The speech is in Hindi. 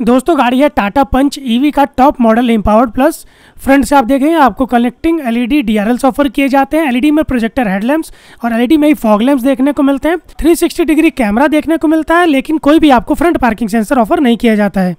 दोस्तों गाड़ी है टाटा पंच ईवी का top model empowered plus front से आप देखें आपको कनेक्टिंग एलईडी डीआरएल्स ऑफर किए जाते हैं एलईडी e में प्रोजेक्टर हेडलैम्प्स और एलईडी e में ही फॉग लैम्प्स देखने को मिलते हैं 360 डिग्री कैमरा देखने को मिलता है लेकिन कोई भी आपको फ्रंट पार्किंग सेंसर ऑफर नहीं किया जाता है